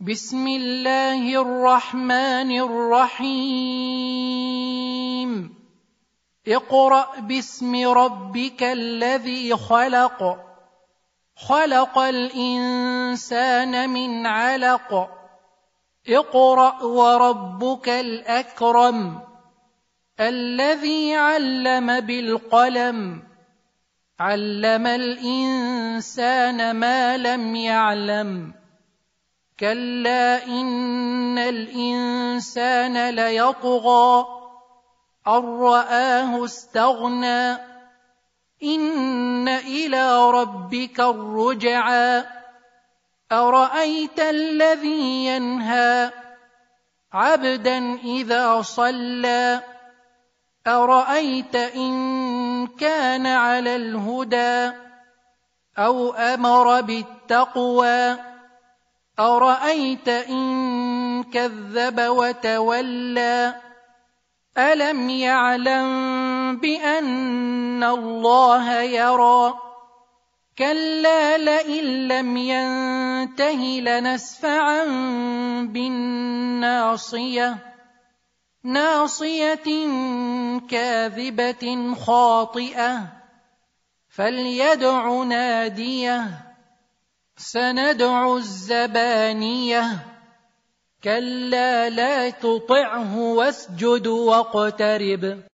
بسم الله الرحمن الرحيم اقرا باسم ربك الذي خلق خلق الانسان من علق اقرا وربك الاكرم الذي علم بالقلم علم الانسان ما لم يعلم كلا ان الانسان ليطغى ان راه استغنى ان الى ربك الرجعى ارايت الذي ينهى عبدا اذا صلى ارايت ان كان على الهدى او امر بالتقوى ارايت ان كذب وتولى الم يعلم بان الله يرى كلا لئن لم ينته لنسفعا بالناصيه ناصيه كاذبه خاطئه فليدع ناديه سندع الزبانيه كلا لا تطعه واسجد واقترب